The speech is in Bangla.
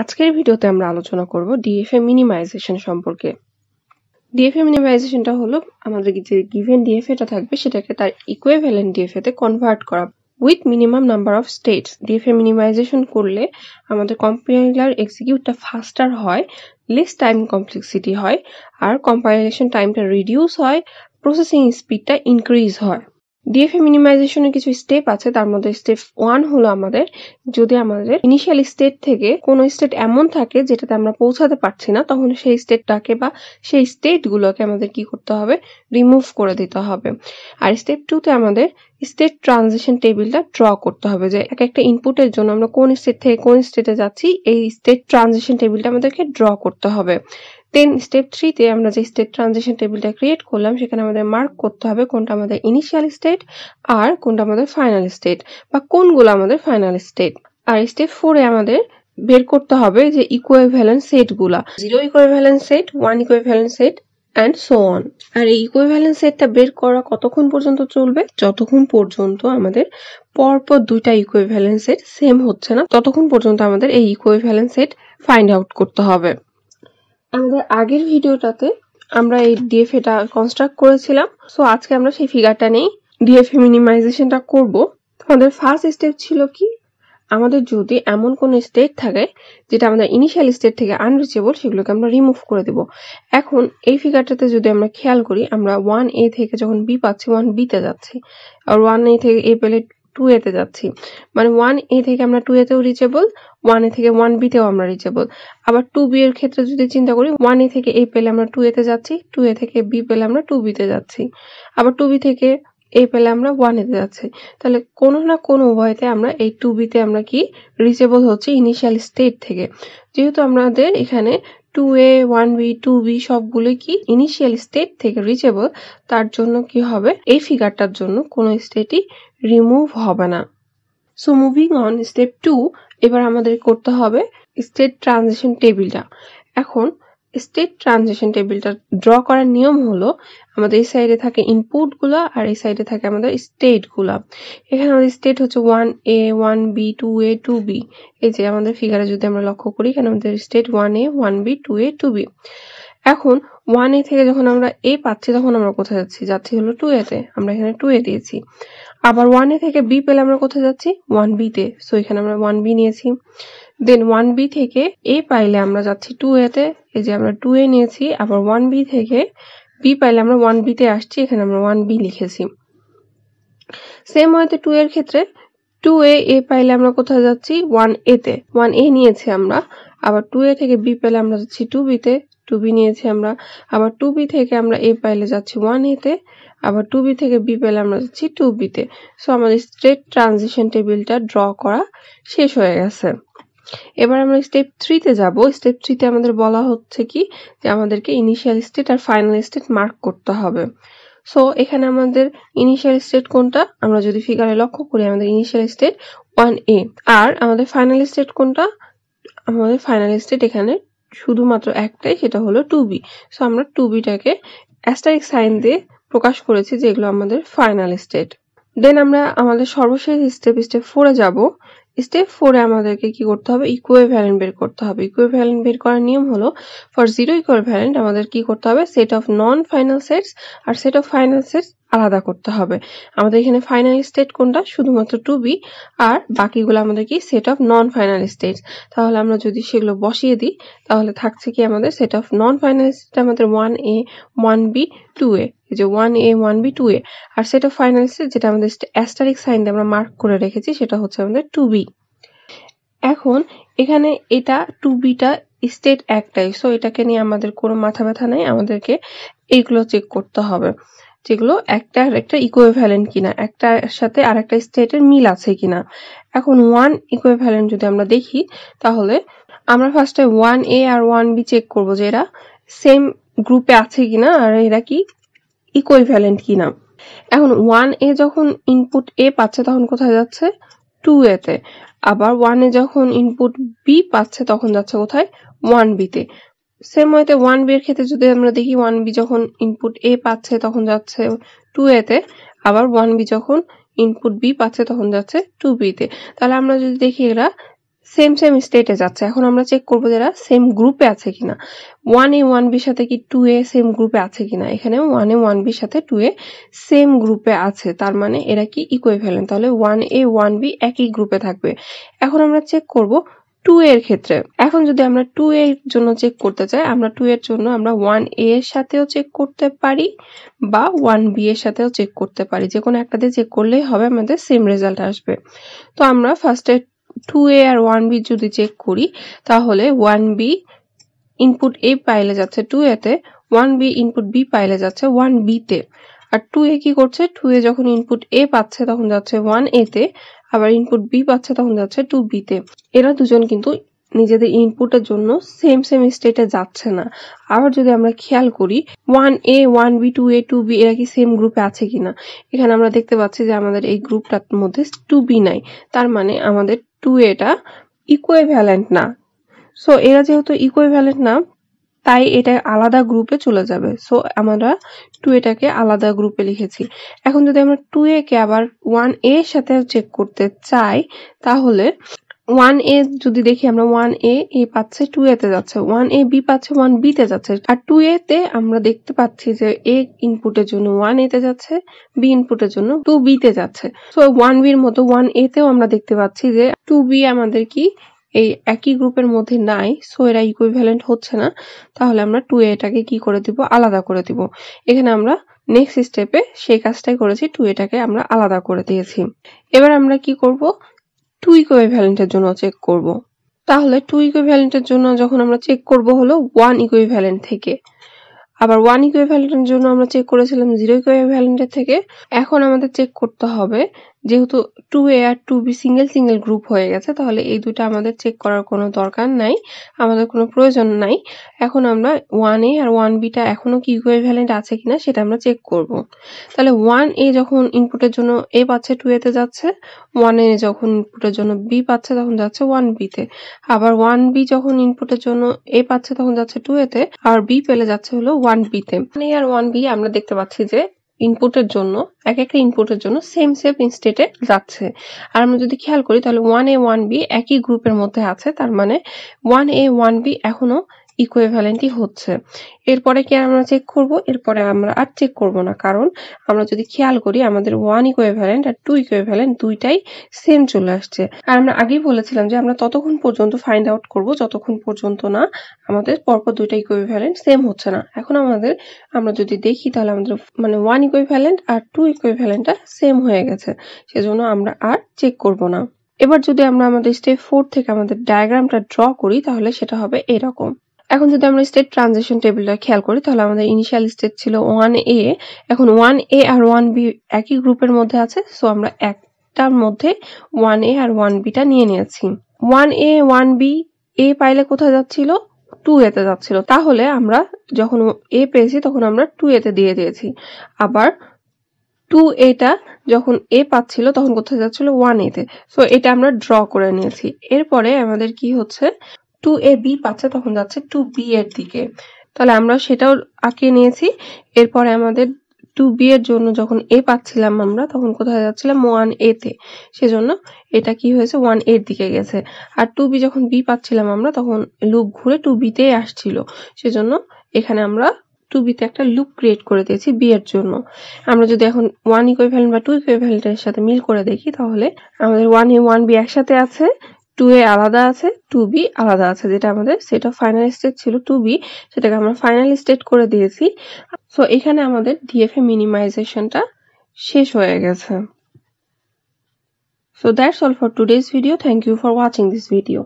আজকের ভিডিওতে আমরা আলোচনা করব ডিএফএ মিনিমাইজেশন সম্পর্কে ডিএফএ মিনিমাইজেশনটা হলো আমাদের যে গিভেন ডিএফএটা থাকবে সেটাকে তার ইকুইভ্যালেন্ট ডিএফএতে কনভার্ট করা with minimum number of states DFA minimization করলে আমাদের কম্পাইলার এক্সিকিউটটা ফাস্টার হয় লেস টাইম কমপ্লেক্সিটি হয় আর কম্পাইলেশন টাইমটা রিডিউস হয় প্রসেসিং স্পিডটা ইনক্রিজ হয় ডিএফএ মিনিমাইজেশনের কিছু স্টেপ আছে তার মধ্যে স্টেপ ওয়ান হলো আমাদের যদি আমাদের ইনিশিয়াল স্টেট থেকে কোন স্টেট এমন থাকে যেটাতে আমরা পৌঁছাতে পারছি না তখন সেই স্টেটটাকে বা সেই স্টেটগুলোকে আমাদের কি করতে হবে রিমুভ করে দিতে হবে আর স্টেপ টুতে আমাদের স্টেট ট্রানজিশন টেবিলটা ড্র করতে হবে যে এক একটা ইনপুটের জন্য আমরা কোন স্টেট থেকে কোন স্টেটে যাচ্ছি এই স্টেট ট্রানজিশন টেবিলটা আমাদেরকে ড্র করতে হবে দেন স্টেপ থ্রিতে আমরা যে স্টেট ট্রানজেকশন টেবিলটা ক্রিয়েট করলাম সেখানে আমাদের মার্ক করতে হবে কোনটা আমাদের ইনিশিয়াল স্টেট আর কোনটা আমাদের ফাইনাল স্টেট বা কোনগুলো আমাদের ফাইনাল স্টেট আর স্টেপ ফোরে আমাদের বের করতে হবে যে সেট গুলা zero equivalence set one equivalence set and so on আর এই ইকুইভ্যালেন্স সেটটা বের করা কতক্ষণ পর্যন্ত চলবে যতক্ষণ পর্যন্ত আমাদের পরপর দুইটা ইকুইভ্যালেন্স সেট সেম হচ্ছে না ততক্ষণ পর্যন্ত আমাদের এই ইকুইভ্যালেন্স সেট ফাইন্ড আউট করতে হবে আমাদের আগের ভিডিওটাতে আমরা এই ডিএফ এটা কনস্ট্রাক্ট করেছিলাম সো আজকে আমরা সেই ফিগারটা নেই ডিএফ মিনিমাইজেশনটা করব আমাদের ফার্স্ট স্টেপ ছিল কি আমাদের যদি এমন কোনো স্টেট থাকে যেটা আমাদের ইনিশিয়াল স্টেট থেকে আনরিচেবল সেগুলোকে আমরা রিমুভ করে দেব এখন এই ফিগারটাতে যদি আমরা খেয়াল করি আমরা ওয়ান এ থেকে যখন বি পাচ্ছি ওয়ান বিতে যাচ্ছি আর ওয়ান এ থেকে এ পেলে টু এতে যাচ্ছি মানে ওয়ান এ থেকে আমরা টু এতেও রিচেবল ওয়ান এ থেকে ওয়ান বিতেও আমরা রিচেবল আবার টু বি এর ক্ষেত্রে যদি চিন্তা করি ওয়ান এ থেকে এ পেলে আমরা টু এতে যাচ্ছি টু এ থেকে বি পেলে আমরা টু বিতে যাচ্ছি আবার টু বি থেকে এ পেলে আমরা ওয়ান এতে যাচ্ছি তাহলে কোনো না কোনো উভয়তে আমরা এই টু বিতে আমরা কি রিচেবল হচ্ছে ইনিশিয়াল স্টেট থেকে যেহেতু আমাদের এখানে two A one B two B সবগুলো কি ইনিশিয়াল স্টেট থেকে রিচেবল তার জন্য কি হবে এই ফিগারটার জন্য কোনো স্টেটই রিমুভ হবে না so moving on step two এবার আমাদের করতে হবে স্টেট ট্রানজেকশন টেবিলটা এখন স্টেট ট্রানজেকশন টেবিলটা ড্র করার নিয়ম হলো আমাদের এই সাইডে থাকে ইনপুটগুলো আর এই সাইডে থাকে আমাদের স্টেটগুলো এখানে আমাদের স্টেট হচ্ছে one A one B two A two B এই যে আমাদের ফিগারে যদি আমরা লক্ষ্য করি এখানে আমাদের state one A one B two A two B এখন ওয়ান এ থেকে যখন আমরা এ পাচ্ছি তখন আমরা কোথায় যাচ্ছি যাচ্ছি হলো টু এতে আমরা এখানে টু এ দিয়েছি আবার ওয়ান এ থেকে বি পেলে আমরা কোথায় যাচ্ছি ওয়ান বিতে সো এখানে আমরা ওয়ান বি নিয়েছি দেন ওয়ান বি থেকে এ পাইলে আমরা যাচ্ছি টু এতে এই যে আমরা টু এ নিয়েছি আবার ওয়ান বি থেকে বি পাইলে আমরা ওয়ান বিতে আসছি এখানে আমরা ওয়ান বি লিখেছি সেম ওয়াইতে টু এর ক্ষেত্রে টু এ এ পাইলে আমরা কোথায় যাচ্ছি ওয়ান এতে ওয়ান এ নিয়েছি আমরা আবার টু এ থেকে বি পেলে আমরা যাচ্ছি টু বিতে টু বি নিয়েছি আমরা আবার টু বি থেকে আমরা এ পাইলে যাচ্ছি ওয়ান এতে আবার টু বি থেকে বি পাইলে আমরা যাচ্ছি টু বিতে সো আমাদের স্ট্রেট ট্রানজিশন টেবিলটা ড্র করা শেষ হয়ে গেছে এবার আমরা স্টেপ থ্রিতে যাব স্টেপ থ্রিতে আমাদের বলা হচ্ছে কি যে আমাদেরকে ইনিশিয়াল স্টেট আর ফাইনাল স্টেট মার্ক করতে হবে সো এখানে আমাদের ইনিশিয়াল স্টেট কোনটা আমরা যদি ফিগারে লক্ষ্য করি আমাদের ইনিশিয়াল স্টেট ওয়ান এ আর আমাদের ফাইনাল স্টেট কোনটা আমাদের ফাইনাল স্টেট এখানে শুধুমাত্র একটাই সেটা হলো টু বি সো আমরা টু বিটাকে অ্যাস্টারিক সাইন দিয়ে প্রকাশ করেছি যেগুলো আমাদের ফাইনাল স্টেট দেন আমরা আমাদের সর্বশেষ স্টেপ স্টেপ ফোরে যাব স্টেপ ফোরে আমাদেরকে কি করতে হবে ইকুয়ে ভ্যালেন্ট বের করতে হবে ইকুয়ে ভ্যালেন্ট বের করার নিয়ম হলো ফর জিরো ভ্যালেন্ট আমাদের কি করতে হবে set of non final sets আর সেট অফ ফাইনাল সেটস আলাদা করতে হবে আমাদের এখানে ফাইনাল স্টেট কোনটা শুধুমাত্র টু বি আর বাকিগুলো আমাদের কি set of non final state তাহলে আমরা যদি সেগুলো বসিয়ে দিই তাহলে থাকছে কি আমাদের set of non final state আমাদের one A one B two A এই যে one A one B two A আর সেট অফ ফাইনাল স্টেট যেটা আমাদের অ্যাস্টারিক সাইন দিয়ে আমরা মার্ক করে রেখেছি সেটা হচ্ছে আমাদের টু বি এখন এখানে এটা টু বিটা স্টেট একটাই সো এটাকে নিয়ে আমাদের কোনো মাথা ব্যথা নেই আমাদেরকে এইগুলো চেক করতে হবে যেগুলো একটা আর একটা ভ্যালেন্ট কিনা একটা সাথে আর একটা স্টেটের মিল আছে কিনা এখন ওয়ান ভ্যালেন্ট যদি আমরা দেখি তাহলে আমরা ফার্স্টে ওয়ান এ আর ওয়ান বি চেক করবো যে এরা সেম গ্রুপে আছে কিনা আর এরা কি ভ্যালেন্ট কিনা এখন ওয়ান এ যখন ইনপুট এ পাচ্ছে তখন কোথায় যাচ্ছে টু এতে আবার ওয়ান এ যখন ইনপুট বি পাচ্ছে তখন যাচ্ছে কোথায় ওয়ান বিতে সেম ওয়েতে ওয়ান বি এর ক্ষেত্রে যদি আমরা দেখি ওয়ান বি যখন ইনপুট এ পাচ্ছে তখন যাচ্ছে টু এতে আবার ওয়ান বি যখন ইনপুট বি পাচ্ছে তখন যাচ্ছে টু বিতে তাহলে আমরা যদি দেখি এরা সেম সেম স্টেটে যাচ্ছে এখন আমরা চেক করবো যে এরা সেম গ্রুপে আছে কিনা ওয়ান এ ওয়ান বির সাথে কি টু এ সেম গ্রুপে আছে কিনা এখানে ওয়ান এ ওয়ান বির সাথে টু এ সেম গ্রুপে আছে তার মানে এরা কি ফেলেন তাহলে ওয়ান এ ওয়ান বি একই গ্রুপে থাকবে এখন আমরা চেক করবো টু এর ক্ষেত্রে এখন যদি আমরা টু এর জন্য চেক করতে চাই আমরা টু এর জন্য আমরা ওয়ান এ এর সাথেও চেক করতে পারি বা ওয়ান বি এর সাথেও চেক করতে পারি যে কোনো একটাতে চেক করলেই হবে আমাদের সেম রেজাল্ট আসবে তো আমরা ফার্স্টে টু এ আর ওয়ান বি যদি চেক করি তাহলে ওয়ান বি ইনপুট এ পাইলে যাচ্ছে টু এতে ওয়ান বি ইনপুট বি পাইলে যাচ্ছে ওয়ান বিতে আর টু এ কি করছে টু এ যখন ইনপুট এ পাচ্ছে তখন যাচ্ছে ওয়ান এতে আবার ইনপুট বি পাচ্ছে তখন যাচ্ছে টু বিতে এরা দুজন কিন্তু নিজেদের ইনপুটের জন্য সেম সেম স্টেটে যাচ্ছে না আবার যদি আমরা খেয়াল করি one A one B two A two B এরা কি সেম গ্রুপে আছে কিনা এখানে আমরা দেখতে পাচ্ছি যে আমাদের এই গ্রুপটার মধ্যে টু বি নাই তার মানে আমাদের টু এটা ভ্যালেন্ট না সো এরা যেহেতু ভ্যালেন্ট না তাই এটা আলাদা গ্রুপে চলে যাবে সো আমরা টু এটাকে আলাদা গ্রুপে লিখেছি এখন যদি আমরা টু এ কে আবার ওয়ান এর সাথে চেক করতে চাই তাহলে ওয়ান এ যদি দেখি আমরা ওয়ান এ এ পাচ্ছে টু এতে যাচ্ছে ওয়ান এ বি পাচ্ছে ওয়ান বি তে যাচ্ছে আর টু এ তে আমরা দেখতে পাচ্ছি যে এ ইনপুটের জন্য ওয়ান এ তে যাচ্ছে বি ইনপুটের জন্য টু বি তে যাচ্ছে তো ওয়ান বির মতো ওয়ান এ তেও আমরা দেখতে পাচ্ছি যে টু বি আমাদের কি এই একই গ্রুপের মধ্যে নাই সো এরা ইকুইভ্যালেন্ট হচ্ছে না তাহলে আমরা টু এটাকে কি করে দিব আলাদা করে দিব এখানে আমরা নেক্সট স্টেপে সেই কাজটাই করেছি টু এটাকে আমরা আলাদা করে দিয়েছি এবার আমরা কি করব টু ইকুইভ্যালেন্টের জন্য চেক করব তাহলে টু ইকুইভ্যালেন্টের জন্য যখন আমরা চেক করব হলো ওয়ান ইকুইভ্যালেন্ট থেকে আবার ওয়ান ইকুইভ্যালেন্টের জন্য আমরা চেক করেছিলাম জিরো ইকুইভ্যালেন্টের থেকে এখন আমাদের চেক করতে হবে যেহেতু টু এ আর two B single single group হয়ে গেছে তাহলে এই দুটা আমাদের চেক করার কোনো দরকার নাই আমাদের কোনো প্রয়োজন নাই এখন আমরা ওয়ান এ আর ওয়ান বিটা এখনও কি ইকুইভ্যালেন্ট আছে কিনা সেটা আমরা চেক করব তাহলে ওয়ান এ যখন ইনপুটের জন্য এ পাচ্ছে টু এতে যাচ্ছে ওয়ান এ যখন ইনপুটের জন্য বি পাচ্ছে তখন যাচ্ছে ওয়ান বিতে আবার ওয়ান বি যখন ইনপুটের জন্য এ পাচ্ছে তখন যাচ্ছে টু এতে আর বি পেলে যাচ্ছে হলো ওয়ান বিতে আর ওয়ান বি আমরা দেখতে পাচ্ছি যে ইনপুটের জন্য এক একটা ইনপুটের জন্য সেম সেম স্টেটে যাচ্ছে আর আমরা যদি খেয়াল করি তাহলে ওয়ান এ ওয়ান বি একই গ্রুপের মধ্যে আছে তার মানে ওয়ান এ ওয়ান বি এখনও ইকুয়েভ্যালেন্টই হচ্ছে এরপরে কি আমরা চেক করব এরপরে আমরা আর চেক করব না কারণ আমরা যদি খেয়াল করি আমাদের ওয়ান ইকুয়েভ্যালেন্ট আর টু ইকুয়েভ্যালেন্ট দুইটাই সেম চলে আসছে আর আমরা আগেই বলেছিলাম যে আমরা ততক্ষণ পর্যন্ত ফাইন্ড আউট করব যতক্ষণ পর্যন্ত না আমাদের পরপর দুইটা ইকুয়েভ্যালেন্ট সেম হচ্ছে না এখন আমাদের আমরা যদি দেখি তাহলে আমাদের মানে ওয়ান ইকুয়েভ্যালেন্ট আর টু ইকুয়েভ্যালেন্টটা সেম হয়ে গেছে সেজন্য আমরা আর চেক করব না এবার যদি আমরা আমাদের স্টেপ ফোর থেকে আমাদের ডায়াগ্রামটা ড্র করি তাহলে সেটা হবে এরকম এখন যদি আমরা স্টেট ট্রানজেকশন টেবিলটা খেয়াল করি তাহলে আমাদের ইনিশিয়াল স্টেট ছিল ওয়ান এ এখন ওয়ান এ আর ওয়ান বি একই গ্রুপের মধ্যে আছে সো আমরা একটার মধ্যে ওয়ান এ আর ওয়ান বিটা নিয়ে নিয়েছি one A one B A পাইলে কোথায় যাচ্ছিল টু এতে যাচ্ছিল তাহলে আমরা যখন এ পেয়েছি তখন আমরা টু এতে দিয়ে দিয়েছি আবার টু এটা যখন এ পাচ্ছিল তখন কোথায় যাচ্ছিল ওয়ান এতে সো এটা আমরা ড্র করে নিয়েছি এরপরে আমাদের কি হচ্ছে টু এ বি পাচ্ছে তখন যাচ্ছে টু বি এর দিকে তাহলে আমরা সেটাও আঁকিয়ে নিয়েছি এরপরে আমাদের টু বি এর জন্য যখন এ পাচ্ছিলাম আমরা তখন কোথায় যাচ্ছিলাম ওয়ান এ তে সেজন্য এটা কি হয়েছে ওয়ান এর দিকে গেছে আর টু বি যখন বি পাচ্ছিলাম আমরা তখন লুপ ঘুরে টু বিতে আসছিল সেজন্য এখানে আমরা টু বিতে একটা লুপ ক্রিয়েট করে দিয়েছি বি এর জন্য আমরা যদি এখন ওয়ান ভ্যালেন্ট বা টু ভ্যালেন্টের সাথে মিল করে দেখি তাহলে আমাদের ওয়ান এ ওয়ান বি একসাথে আছে টু এ আলাদা আছে টু বি আলাদা আছে যেটা আমাদের সেটা ফাইনাল স্টেট ছিল টু বি সেটাকে আমরা ফাইনাল স্টেট করে দিয়েছি সো এখানে আমাদের ডিএফএ মিনিমাইজেশনটা শেষ হয়ে গেছে so that's all for today's video thank you for watching this video